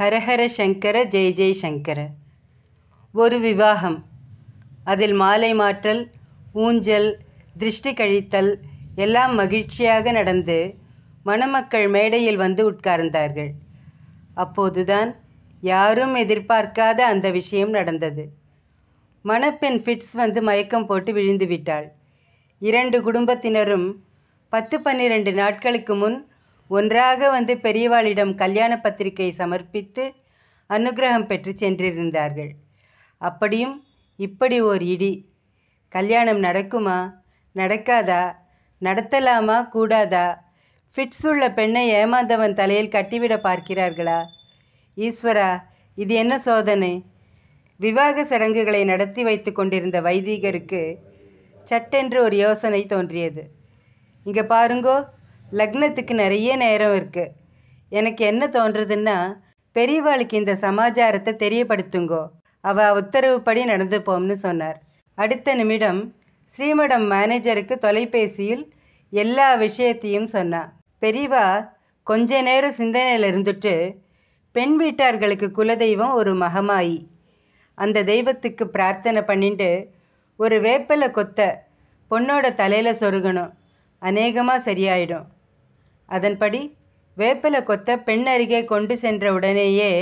ஹரஹர சங்கர ஜெய் ஜெய் சங்கர ஒரு விவாகம் அதில் மாலை மாற்றல் ஊஞ்சல் திருஷ்டி கழித்தல் எல்லாம் மகிழ்ச்சியாக நடந்து மணமக்கள் மேடையில் வந்து உட்கார்ந்தார்கள் அப்போதுதான் யாரும் எதிர்பார்க்காத அந்த விஷயம் நடந்தது மணப்பெண் ஃபிட்ஸ் வந்து மயக்கம் போட்டு விழுந்து விட்டாள் இரண்டு குடும்பத்தினரும் பத்து பன்னிரண்டு நாட்களுக்கு முன் ஒன்றாக வந்து பெரியவாளிடம் கல்யாண பத்திரிகை சமர்ப்பித்து அனுகிரகம் பெற்று சென்றிருந்தார்கள் அப்படியும் இப்படி ஓர் இடி கல்யாணம் நடக்குமா நடக்காதா நடத்தலாமா கூடாதா ஃபிட்ஸ் உள்ள பெண்ணை ஏமாந்தவன் தலையில் கட்டிவிட பார்க்கிறார்களா ஈஸ்வரா இது என்ன சோதனை விவாக சடங்குகளை நடத்தி வைத்து கொண்டிருந்த வைதிகருக்கு சட்டென்று ஒரு யோசனை தோன்றியது இங்கே பாருங்கோ லக்னத்துக்கு நிறைய நேரம் இருக்குது எனக்கு என்ன தோன்றதுன்னா பெரியவாளுக்கு இந்த சமாச்சாரத்தை தெரியப்படுத்துங்கோ அவ உத்தரவுப்படி நடந்துப்போம்னு சொன்னார் அடுத்த நிமிடம் ஸ்ரீமடம் மேனேஜருக்கு தொலைபேசியில் எல்லா விஷயத்தையும் சொன்னான் பெரியவா கொஞ்ச நேரம் சிந்தனையில் இருந்துட்டு பெண் வீட்டார்களுக்கு குலதெய்வம் ஒரு மகமாயி அந்த தெய்வத்துக்கு பிரார்த்தனை பண்ணிட்டு ஒரு வேப்பிலை கொத்த பொண்ணோட தலையில் சொருகணும் அநேகமாக சரியாயிடும் அதன்படி வேப்பில கொத்த பெண் அருகே கொண்டு சென்ற உடனேயே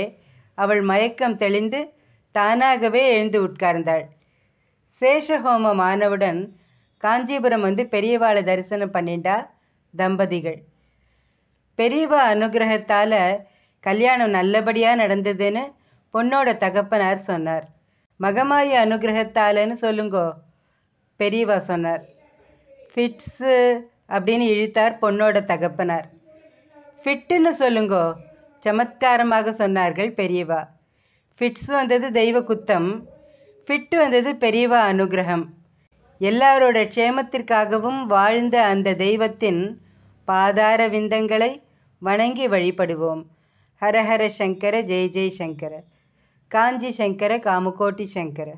அவள் மயக்கம் தெளிந்து தானாகவே எழுந்து உட்கார்ந்தாள் சேஷஹோமம் ஆனவுடன் காஞ்சிபுரம் வந்து பெரியவாளை தரிசனம் பண்ணிண்டா தம்பதிகள் பெரியவா அனுகிரகத்தால் கல்யாணம் நல்லபடியாக நடந்ததுன்னு பொண்ணோட தகப்பனார் சொன்னார் மகமாய அனுகிரகத்தாலன்னு சொல்லுங்கோ பெரியவா சொன்னார் ஃபிட்ஸு அப்படின்னு இழுத்தார் பொண்ணோட தகப்பனார் ஃபிட்டுன்னு சொல்லுங்கோ சமத்காரமாக சொன்னார்கள் பெரியவா ஃபிட்ஸ் வந்தது தெய்வ குத்தம் ஃபிட்டு வந்தது பெரியவா அனுகிரகம் எல்லாரோட க்ஷேமத்திற்காகவும் வாழ்ந்த அந்த தெய்வத்தின் பாதார விந்தங்களை வணங்கி வழிபடுவோம் ஹரஹர சங்கர ஜெய் ஜெய் சங்கர காஞ்சி சங்கர காமுகோட்டி சங்கர